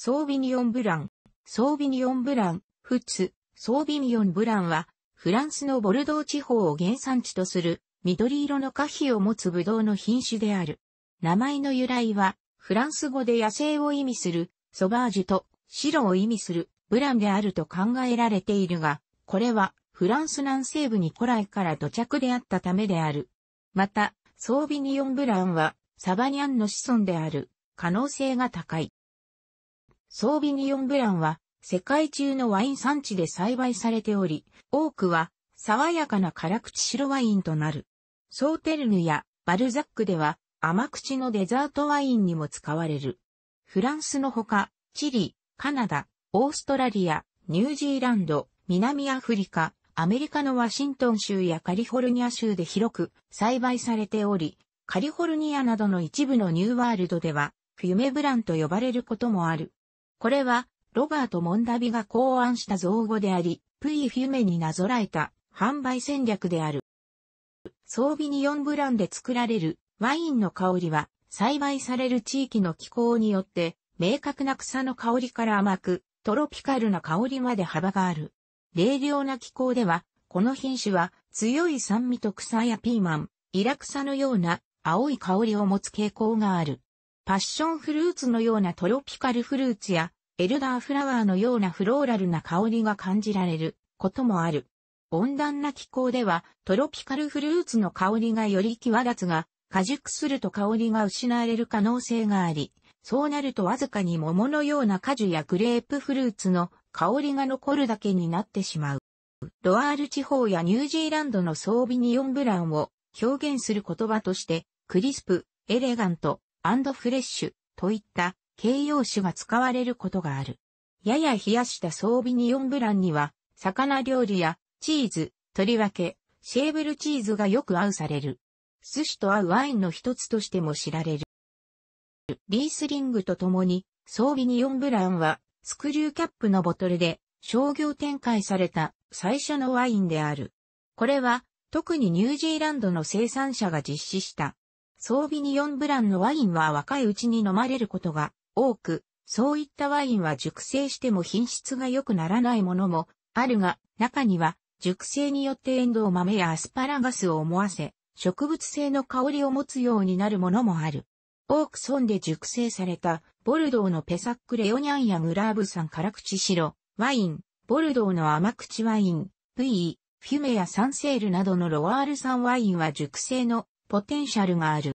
ソービニオン・ブラン、ソービニオン・ブラン、フツ、ソービニオン・ブランは、フランスのボルドー地方を原産地とする、緑色の花皮を持つブドウの品種である。名前の由来は、フランス語で野生を意味する、ソバージュと、白を意味する、ブランであると考えられているが、これは、フランス南西部に古来から土着であったためである。また、ソービニオン・ブランは、サバニャンの子孫である、可能性が高い。ソービニヨンブランは世界中のワイン産地で栽培されており、多くは爽やかな辛口白ワインとなる。ソーテルヌやバルザックでは甘口のデザートワインにも使われる。フランスのほか、チリ、カナダ、オーストラリア、ニュージーランド、南アフリカ、アメリカのワシントン州やカリフォルニア州で広く栽培されており、カリフォルニアなどの一部のニューワールドでは、冬目メブランと呼ばれることもある。これは、ロバート・モンダビが考案した造語であり、プイ・フィュメになぞらえた販売戦略である。装備に4ブランで作られるワインの香りは、栽培される地域の気候によって、明確な草の香りから甘く、トロピカルな香りまで幅がある。冷涼な気候では、この品種は強い酸味と草やピーマン、イラクサのような青い香りを持つ傾向がある。パッションフルーツのようなトロピカルフルーツや、エルダーフラワーのようなフローラルな香りが感じられることもある。温暖な気候ではトロピカルフルーツの香りがより際立つが、果熟すると香りが失われる可能性があり、そうなるとわずかに桃のような果樹やグレープフルーツの香りが残るだけになってしまう。ロアール地方やニュージーランドの装備にニオンブランを表現する言葉として、クリスプ、エレガント、アンドフレッシュといった形容詞が使われることがある。やや冷やした装備にオンブランには、魚料理やチーズ、とりわけ、シェーブルチーズがよく合うされる。寿司と合うワインの一つとしても知られる。リースリングとともに、装備にオンブランは、スクリューキャップのボトルで商業展開された最初のワインである。これは特にニュージーランドの生産者が実施した装備に4ブランのワインは若いうちに飲まれることが多く、そういったワインは熟成しても品質が良くならないものもあるが、中には熟成によってエンドウ豆やアスパラガスを思わせ、植物性の香りを持つようになるものもある。オークソンで熟成された、ボルドーのペサックレオニャンやグラーブ産辛口白、ワイン、ボルドーの甘口ワイン、ブイー、フュメやサンセールなどのロワール産ワインは熟成のポテンシャルがある。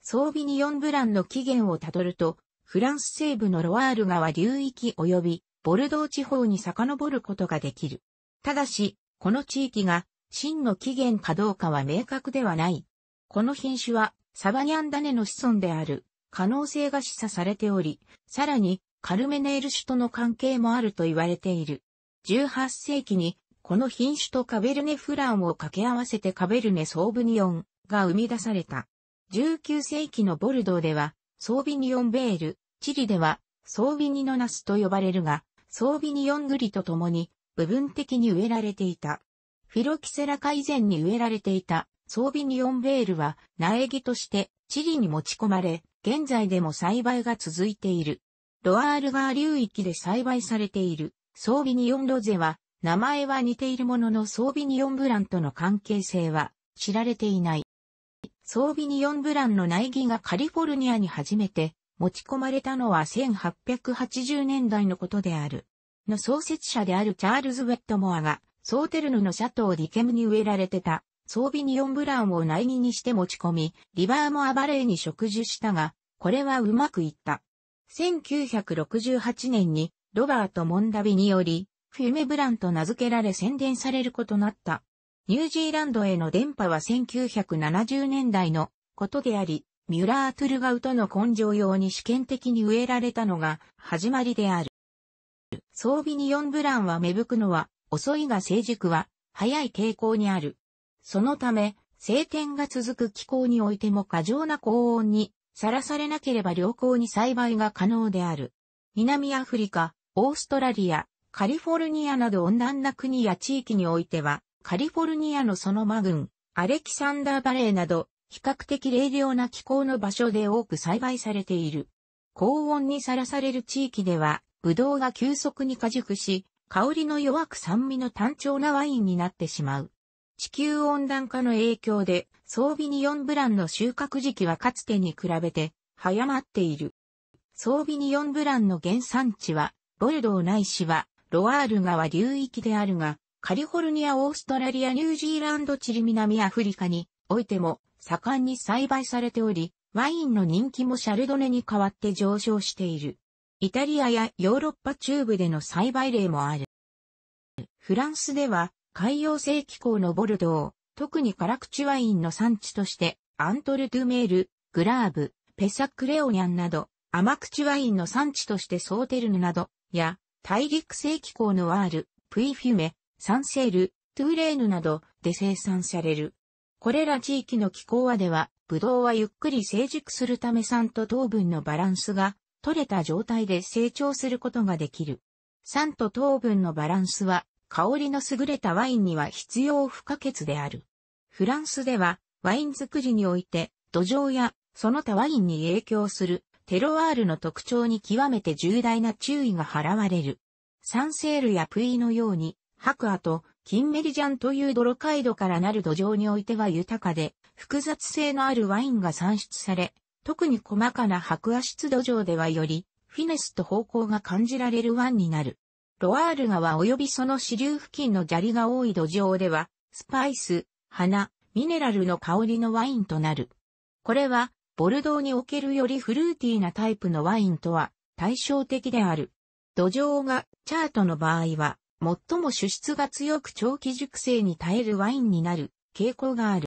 装備に4ブランの起源をたどると、フランス西部のロワール川流域及びボルドー地方に遡ることができる。ただし、この地域が真の起源かどうかは明確ではない。この品種はサバニャンダネの子孫である可能性が示唆されており、さらにカルメネール種との関係もあると言われている。18世紀にこの品種とカベルネフランを掛け合わせてカベルネソーブニオン、が生み出された。19世紀のボルドーでは、ソービニオンベール、チリでは、ソービニのナスと呼ばれるが、ソービニオングリと共に、部分的に植えられていた。フィロキセラ科以前に植えられていた、ソービニオンベールは、苗木として、チリに持ち込まれ、現在でも栽培が続いている。ロアール川流域で栽培されている、ソービニオンロゼは、名前は似ているもののソービニオンブランとの関係性は知られていない。装備に4ブランの苗木がカリフォルニアに初めて持ち込まれたのは1880年代のことである。の創設者であるチャールズ・ウェットモアが、ソーテルヌのシャトー・ディケムに植えられてた、装備に4ブランを苗木にして持ち込み、リバーモアバレーに植樹したが、これはうまくいった。1968年に、ロバート・モンダビにより、フィュメブランと名付けられ宣伝されることなった。ニュージーランドへの電波は1970年代のことであり、ミュラートゥルガウとの根性用に試験的に植えられたのが始まりである。装備に4ブランは芽吹くのは遅いが成熟は早い傾向にある。そのため、晴天が続く気候においても過剰な高温にさらされなければ良好に栽培が可能である。南アフリカ、オーストラリア、カリフォルニアなど温暖な国や地域においては、カリフォルニアのソノマ群、アレキサンダーバレーなど、比較的冷涼な気候の場所で多く栽培されている。高温にさらされる地域では、ブドウが急速に果熟し、香りの弱く酸味の単調なワインになってしまう。地球温暖化の影響で、装備に4ブランの収穫時期はかつてに比べて、早まっている。装備に4ブランの原産地は、ボルドーないしは、ロワール川流域であるが、カリフォルニア、オーストラリア、ニュージーランド、チリ南アフリカにおいても盛んに栽培されており、ワインの人気もシャルドネに代わって上昇している。イタリアやヨーロッパ中部での栽培例もある。フランスでは海洋性気候のボルドー、特にカラクチワインの産地としてアントルドゥメール、グラーブ、ペサクレオニャンなど、甘口ワインの産地としてソーテルヌなど、や、大陸性気候のワール、プイフィメ、サンセール、トゥーレーヌなどで生産される。これら地域の気候はでは、ブドウはゆっくり成熟するため酸と糖分のバランスが取れた状態で成長することができる。酸と糖分のバランスは香りの優れたワインには必要不可欠である。フランスではワイン作りにおいて土壌やその他ワインに影響するテロワールの特徴に極めて重大な注意が払われる。サンセールやプイのように白亜と金メリジャンという泥街道からなる土壌においては豊かで、複雑性のあるワインが産出され、特に細かな白亜質土壌ではより、フィネスと方向が感じられるワンになる。ロアール川及びその支流付近の砂利が多い土壌では、スパイス、花、ミネラルの香りのワインとなる。これは、ボルドーにおけるよりフルーティーなタイプのワインとは対照的である。土壌がチャートの場合は、最も主質が強く長期熟成に耐えるワインになる傾向がある。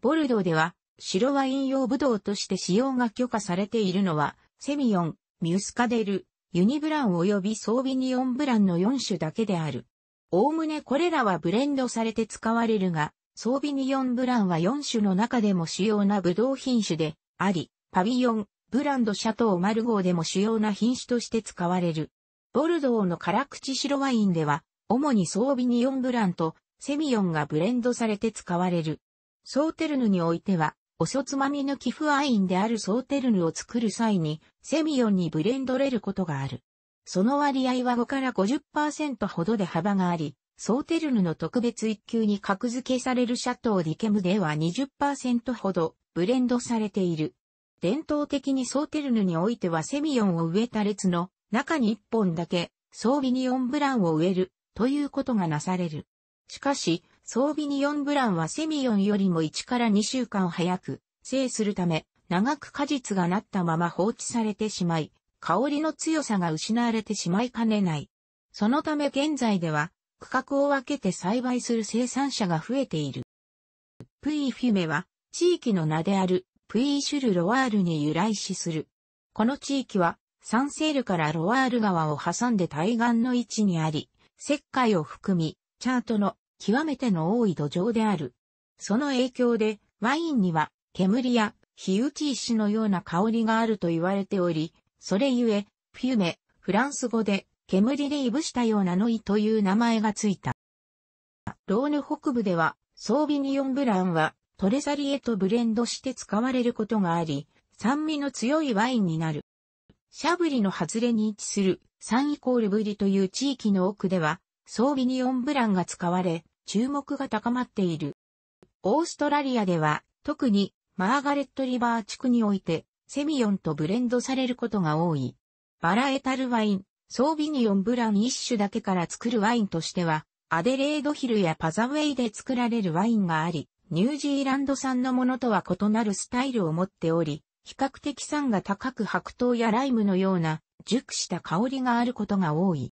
ボルドーでは白ワイン用ブドウとして使用が許可されているのはセミヨン、ミュスカデル、ユニブラン及びソービニオンブランの4種だけである。おおむねこれらはブレンドされて使われるが、ソービニオンブランは4種の中でも主要なブドウ品種であり、パビヨン、ブランドシャトーマルゴーでも主要な品種として使われる。ボルドーの辛口白ワインでは、主にソービニオンブランとセミヨンがブレンドされて使われる。ソーテルヌにおいては、おそつまみの寄付ワインであるソーテルヌを作る際に、セミヨンにブレンドれることがある。その割合は5から50%ほどで幅があり、ソーテルヌの特別一級に格付けされるシャトーディケムでは20%ほどブレンドされている。伝統的にソーテルヌにおいてはセミヨンを植えた列の中に1本だけ、ソービニオンブランを植える、ということがなされる。しかし、ソービニオンブランはセミヨンよりも1から2週間早く、生するため、長く果実がなったまま放置されてしまい、香りの強さが失われてしまいかねない。そのため現在では、区画を分けて栽培する生産者が増えている。プイフィメは、地域の名である、プイシュルロワールに由来しする。この地域は、サンセールからロワール川を挟んで対岸の位置にあり、石灰を含み、チャートの極めての多い土壌である。その影響で、ワインには煙や火打ち石のような香りがあると言われており、それゆえ、フィュメ、フランス語で煙でいぶしたようなノイという名前がついた。ローヌ北部では、ソービニオンブランはトレサリエとブレンドして使われることがあり、酸味の強いワインになる。シャブリの外れに位置するサンイコールブリという地域の奥では、ソービニオンブランが使われ、注目が高まっている。オーストラリアでは、特にマーガレットリバー地区において、セミヨンとブレンドされることが多い。バラエタルワイン、ソービニオンブラン一種だけから作るワインとしては、アデレードヒルやパザウェイで作られるワインがあり、ニュージーランド産のものとは異なるスタイルを持っており、比較的酸が高く白桃やライムのような熟した香りがあることが多い。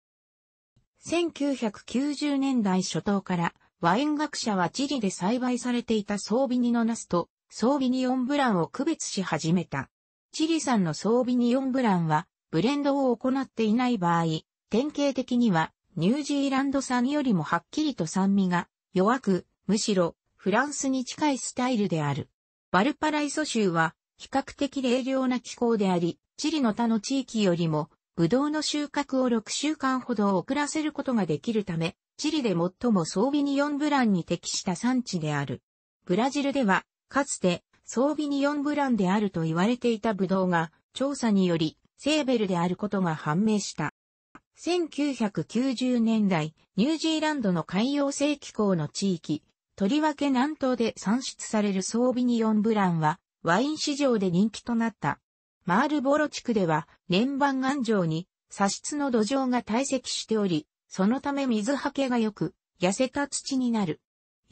1990年代初頭からワイン学者はチリで栽培されていたソービニのナスとソービニオンブランを区別し始めた。チリ産のソービニオンブランはブレンドを行っていない場合、典型的にはニュージーランド産よりもはっきりと酸味が弱く、むしろフランスに近いスタイルである。バルパライソ州は比較的冷涼な気候であり、チリの他の地域よりも、ブドウの収穫を6週間ほど遅らせることができるため、チリで最も装備にニンブランに適した産地である。ブラジルでは、かつて、装備にニンブランであると言われていたブドウが、調査により、セーベルであることが判明した。1990年代、ニュージーランドの海洋性気候の地域、とりわけ南東で産出される装備にニンブランは、ワイン市場で人気となった。マールボロ地区では、年番岩城に、砂質の土壌が堆積しており、そのため水はけが良く、痩せた土になる。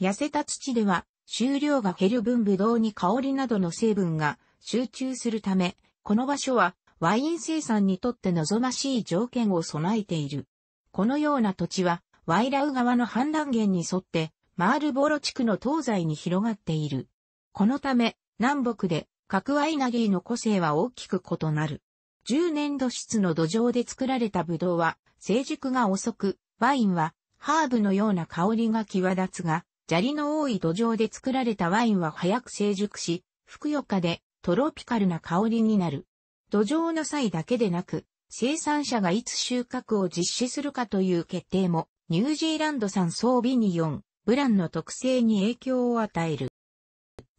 痩せた土では、収量が減る分ブドウに香りなどの成分が集中するため、この場所はワイン生産にとって望ましい条件を備えている。このような土地は、ワイラウ川の氾濫源に沿って、マールボロ地区の東西に広がっている。このため、南北で、角ワイナリーの個性は大きく異なる。10年度室の土壌で作られたブドウは、成熟が遅く、ワインは、ハーブのような香りが際立つが、砂利の多い土壌で作られたワインは早く成熟し、ふくよかでトロピカルな香りになる。土壌の際だけでなく、生産者がいつ収穫を実施するかという決定も、ニュージーランド産装備に4、ブランの特性に影響を与える。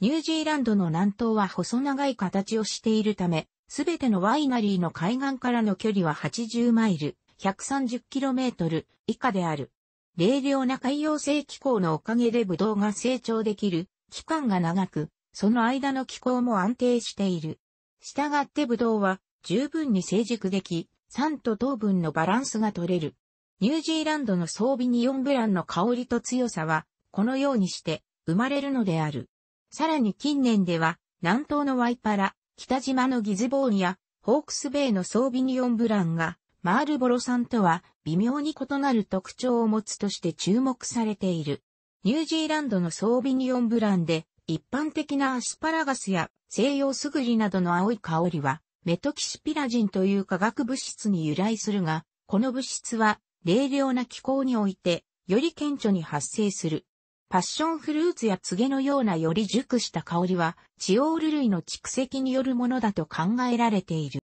ニュージーランドの南東は細長い形をしているため、すべてのワイナリーの海岸からの距離は80マイル、130km 以下である。冷涼な海洋性気候のおかげでブドウが成長できる期間が長く、その間の気候も安定している。したがってブドウは十分に成熟でき、酸と糖分のバランスが取れる。ニュージーランドの装備にオンブランの香りと強さは、このようにして生まれるのである。さらに近年では、南東のワイパラ、北島のギズボーンや、ホークスベイのソービニオンブランが、マールボロんとは微妙に異なる特徴を持つとして注目されている。ニュージーランドのソービニオンブランで、一般的なアスパラガスや西洋スグリなどの青い香りは、メトキシピラジンという化学物質に由来するが、この物質は、冷涼な気候において、より顕著に発生する。パッションフルーツやツゲのようなより熟した香りは、チオール類の蓄積によるものだと考えられている。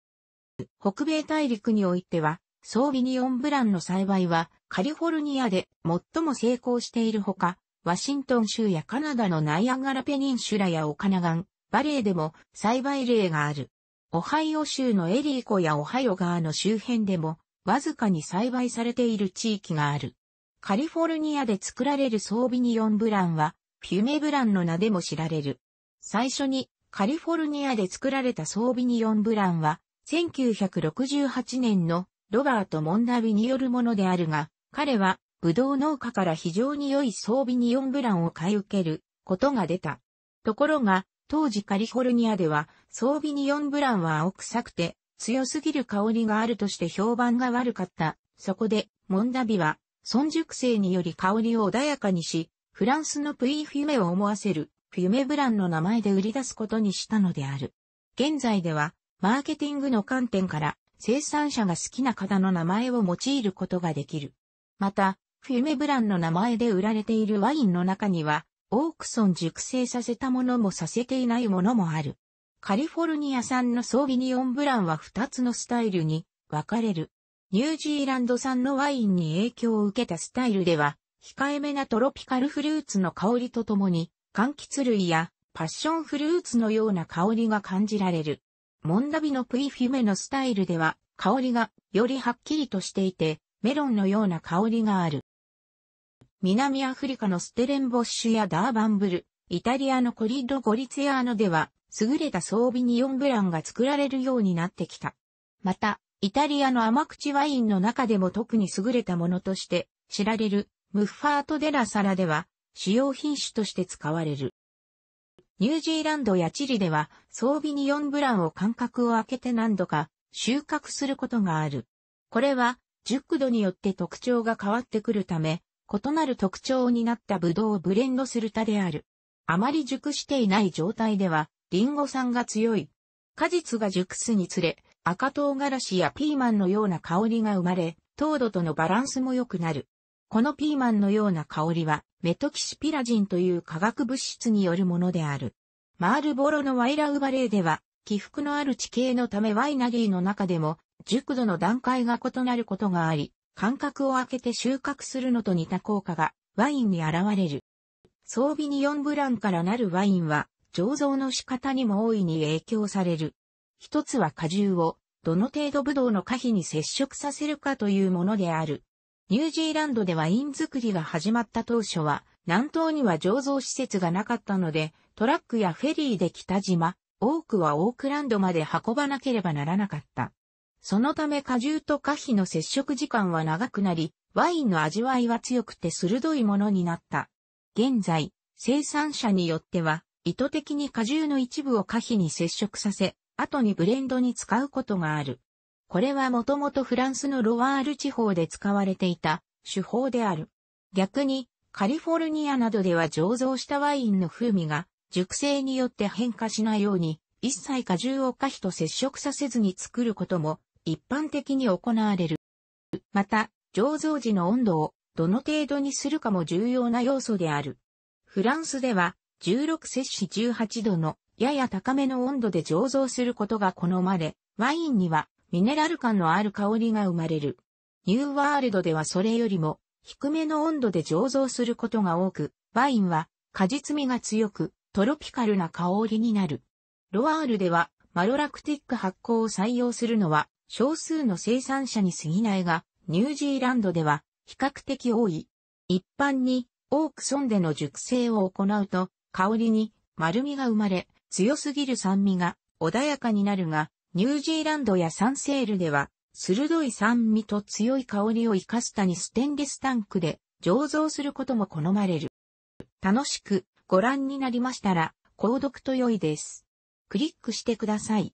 北米大陸においては、ソービニオンブランの栽培は、カリフォルニアで最も成功しているほか、ワシントン州やカナダのナイアガラペニンシュラやオカナガン、バレーでも栽培例がある。オハイオ州のエリー湖やオハイオ川の周辺でも、わずかに栽培されている地域がある。カリフォルニアで作られるソービニオンブランは、フュメブランの名でも知られる。最初にカリフォルニアで作られたソービニオンブランは、1968年のロバート・モンダビによるものであるが、彼はブドウ農家から非常に良いソービニオンブランを買い受けることが出た。ところが、当時カリフォルニアでは、ソービニオンブランは青臭くて、強すぎる香りがあるとして評判が悪かった。そこで、モンダビは、孫熟成により香りを穏やかにし、フランスのプイフィメを思わせる、フィメブランの名前で売り出すことにしたのである。現在では、マーケティングの観点から、生産者が好きな方の名前を用いることができる。また、フィメブランの名前で売られているワインの中には、オークソン熟成させたものもさせていないものもある。カリフォルニア産のソービニオンブランは2つのスタイルに分かれる。ニュージーランド産のワインに影響を受けたスタイルでは、控えめなトロピカルフルーツの香りとともに、柑橘類やパッションフルーツのような香りが感じられる。モンダビのプイフィメのスタイルでは、香りがよりはっきりとしていて、メロンのような香りがある。南アフリカのステレンボッシュやダーバンブル、イタリアのコリッド・ゴリツィアーノでは、優れた装備に4ブランが作られるようになってきた。また、イタリアの甘口ワインの中でも特に優れたものとして知られるムッファート・デラ・サラでは主要品種として使われる。ニュージーランドやチリでは装備に4ブランを間隔を空けて何度か収穫することがある。これは熟度によって特徴が変わってくるため、異なる特徴になったブドウをブレンドする他である。あまり熟していない状態では、リンゴ酸が強い。果実が熟すにつれ、赤唐辛子やピーマンのような香りが生まれ、糖度とのバランスも良くなる。このピーマンのような香りは、メトキシピラジンという化学物質によるものである。マールボロのワイラウバレーでは、起伏のある地形のためワイナリーの中でも、熟度の段階が異なることがあり、間隔を空けて収穫するのと似た効果が、ワインに現れる。装備に4ブランからなるワインは、醸造の仕方にも大いに影響される。一つは果汁を、どの程度ブドウの果皮に接触させるかというものである。ニュージーランドでワイン作りが始まった当初は、南東には醸造施設がなかったので、トラックやフェリーで北島、多くはオークランドまで運ばなければならなかった。そのため果汁と果皮の接触時間は長くなり、ワインの味わいは強くて鋭いものになった。現在、生産者によっては、意図的に果汁の一部を果皮に接触させ、後にブレンドに使うことがある。これはもともとフランスのロワール地方で使われていた手法である。逆に、カリフォルニアなどでは醸造したワインの風味が熟成によって変化しないように、一切果汁を可否と接触させずに作ることも一般的に行われる。また、醸造時の温度をどの程度にするかも重要な要素である。フランスでは16摂氏18度のやや高めの温度で醸造することが好まれ、ワインにはミネラル感のある香りが生まれる。ニューワールドではそれよりも低めの温度で醸造することが多く、ワインは果実味が強くトロピカルな香りになる。ロワールではマロラクティック発酵を採用するのは少数の生産者に過ぎないが、ニュージーランドでは比較的多い。一般にオークソンでの熟成を行うと香りに丸みが生まれ、強すぎる酸味が穏やかになるが、ニュージーランドやサンセールでは、鋭い酸味と強い香りを生かすたにステンレスタンクで醸造することも好まれる。楽しくご覧になりましたら、購読と良いです。クリックしてください。